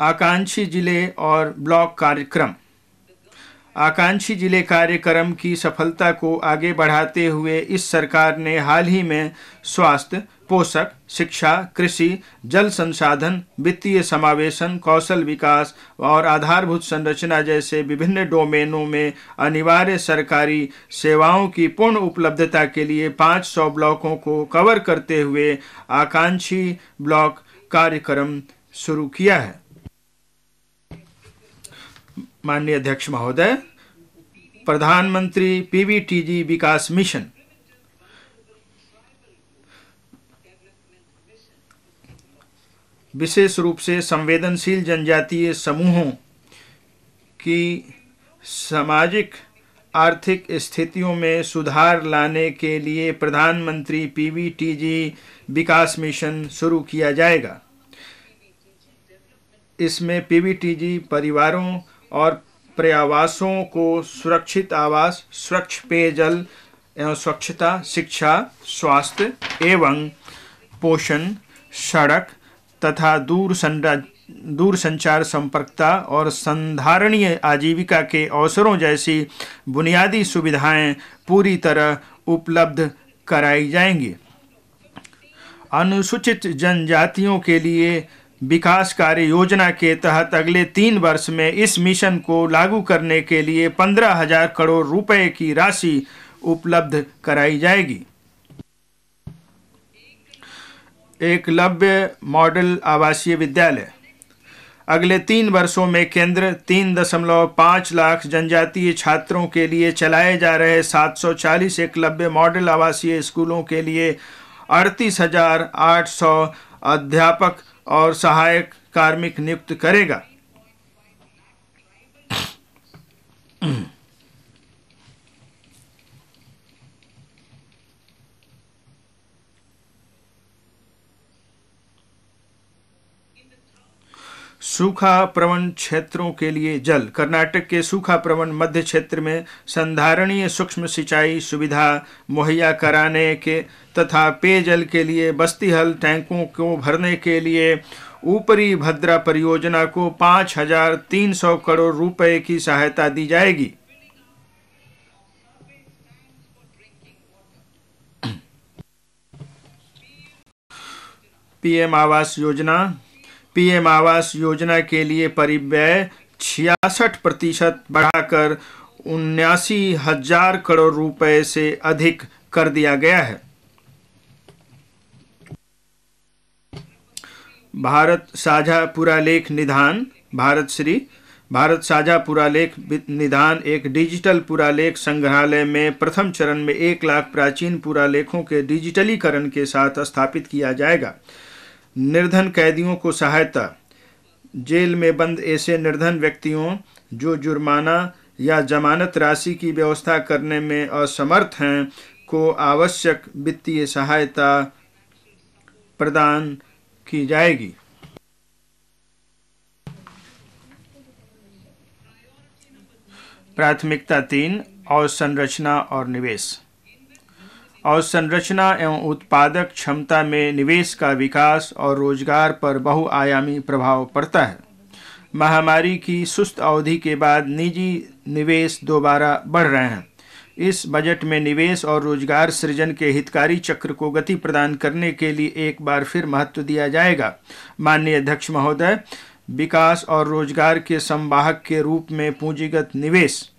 आकांक्षी जिले और ब्लॉक कार्यक्रम आकांक्षी जिले कार्यक्रम की सफलता को आगे बढ़ाते हुए इस सरकार ने हाल ही में स्वास्थ्य पोषक शिक्षा कृषि जल संसाधन वित्तीय समावेशन कौशल विकास और आधारभूत संरचना जैसे विभिन्न डोमेनों में अनिवार्य सरकारी सेवाओं की पूर्ण उपलब्धता के लिए 500 ब्लॉकों को कवर करते हुए आकांक्षी ब्लॉक कार्यक्रम शुरू किया है माननीय अध्यक्ष महोदय प्रधानमंत्री पीवीटीजी विकास मिशन विशेष रूप से संवेदनशील जनजातीय समूहों की सामाजिक आर्थिक स्थितियों में सुधार लाने के लिए प्रधानमंत्री पीवीटीजी विकास मिशन शुरू किया जाएगा इसमें पीवीटीजी परिवारों और प्रयावासों को सुरक्षित आवास स्वच्छ पेयजल एवं स्वच्छता शिक्षा स्वास्थ्य एवं पोषण सड़क तथा दूर दूर संचार संपर्कता और संधारणीय आजीविका के अवसरों जैसी बुनियादी सुविधाएं पूरी तरह उपलब्ध कराई जाएंगी अनुसूचित जनजातियों के लिए विकास कार्य योजना के तहत अगले तीन वर्ष में इस मिशन को लागू करने के लिए पंद्रह हजार करोड़ रुपए की राशि उपलब्ध कराई जाएगी एकलव्य मॉडल आवासीय विद्यालय अगले तीन वर्षों में केंद्र तीन दशमलव पाँच लाख जनजातीय छात्रों के लिए चलाए जा रहे 740 एकलव्य मॉडल आवासीय स्कूलों के लिए अड़तीस हजार आठ सौ अध्यापक और सहायक कार्मिक नियुक्त करेगा सूखा प्रवण क्षेत्रों के लिए जल कर्नाटक के सूखा प्रवण मध्य क्षेत्र में संधारणीय सूक्ष्म सिंचाई सुविधा मुहैया कराने के तथा पेयजल के लिए बस्ती हल टैंकों को भरने के लिए ऊपरी भद्रा परियोजना को पाँच हजार तीन सौ करोड़ रुपए की सहायता दी जाएगी पीएम आवास योजना पीएम आवास योजना के लिए परिव्यय छियासठ प्रतिशत बढ़ाकर उन्यासी हजार करोड़ रुपए से अधिक कर दिया गया है भारत साझा पुरालेख निधान भारत श्री भारत साझा पुरालेख निधान एक डिजिटल पुरालेख संग्रहालय में प्रथम चरण में एक लाख प्राचीन पुरालेखों के डिजिटलीकरण के साथ स्थापित किया जाएगा निर्धन कैदियों को सहायता जेल में बंद ऐसे निर्धन व्यक्तियों जो जुर्माना या जमानत राशि की व्यवस्था करने में असमर्थ हैं को आवश्यक वित्तीय सहायता प्रदान की जाएगी प्राथमिकता तीन और संरचना और निवेश अवसंरचना एवं उत्पादक क्षमता में निवेश का विकास और रोजगार पर बहुआयामी प्रभाव पड़ता है महामारी की सुस्त अवधि के बाद निजी निवेश दोबारा बढ़ रहे हैं इस बजट में निवेश और रोजगार सृजन के हितकारी चक्र को गति प्रदान करने के लिए एक बार फिर महत्व दिया जाएगा माननीय अध्यक्ष महोदय विकास और रोजगार के संवाहक के रूप में पूंजीगत निवेश